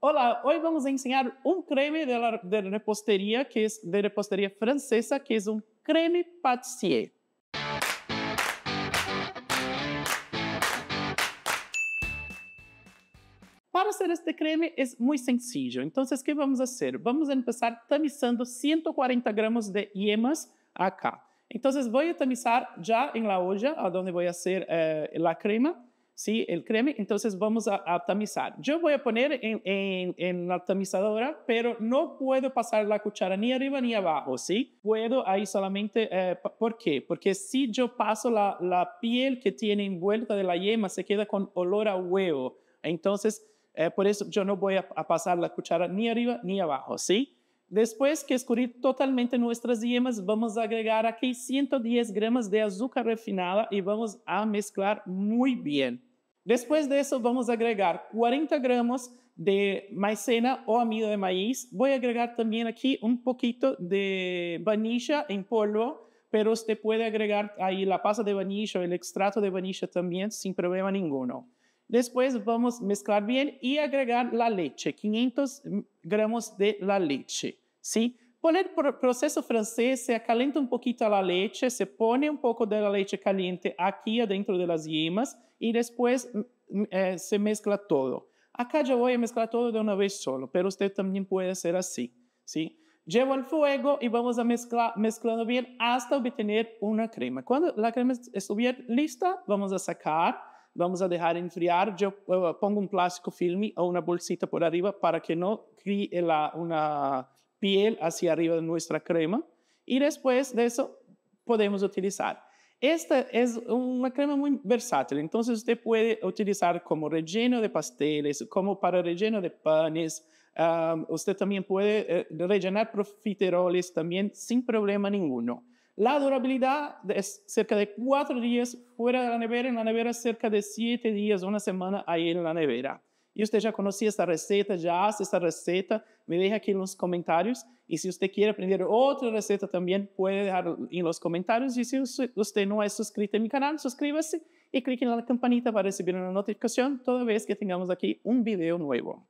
Olá, hoje vamos ensinar um creme de, la, de reposteria que é de reposteria francesa, que é um creme pâtissier. Para fazer este creme é muito sencillo. Então, o que vamos fazer? Vamos começar tamizando 140 gramas de yemas aqui. Então, vou tamizar já em la olla, onde vou fazer eh, a crema. ¿sí? El creme, entonces vamos a, tamizar. Yo voy a poner en, la tamizadora, pero no puedo pasar la cuchara ni arriba ni abajo, ¿sí? Puedo ahí solamente, eh, ¿por qué? Porque si yo paso la, piel que tiene envuelta de la yema, se queda con olor a huevo. Entonces, eh, por eso yo no voy a, pasar la cuchara ni arriba ni abajo, ¿sí? Después que escurrir totalmente nuestras yemas, vamos a agregar aquí 110 gramos de azúcar refinada y vamos a mezclar muy bien. Después de eso vamos a agregar 40 gramos de maicena o amido de maíz. Voy a agregar también aquí un poquito de vainilla en polvo, pero usted puede agregar ahí la pasta de vainilla o el extracto de vainilla también sin problema ninguno. Después vamos a mezclar bien y agregar la leche, 500 gramos de la leche, ¿sí? Poner el proceso francés se acalenta un poquito la leche, se pone un poco de la leche caliente aquí adentro de las yemas y e después eh, se mezcla todo. Acá yo voy a mezclar todo de una vez solo, pero usted también puede hacer así, ¿sí? Llevo al fuego y vamos a mezclar, mezclando bien hasta obtener una crema. Cuando la crema estuviera lista, vamos a sacar, vamos a dejar enfriar. Yo eh, pongo un plástico film o una bolsita por arriba para que no críe la, una piel hacia arriba de nuestra crema y después de eso podemos utilizar. Esta es una crema muy versátil, entonces usted puede utilizar como relleno de pasteles, como para relleno de panes. usted también puede eh, rellenar profiteroles también sin problema ninguno. La durabilidad es cerca de cuatro días fuera de la nevera, en la nevera cerca de siete días, una semana ahí en la nevera y e usted ya conocía esta receta, ya hace esta receta, me deja aquí en los comentarios. Y e si usted quiere aprender otra receta también, puede dejar en los comentarios. Y si usted no es suscrito a em mi canal, suscríbase y e clique en la campanita para recibir una notificación toda vez que tengamos aquí un um video nuevo.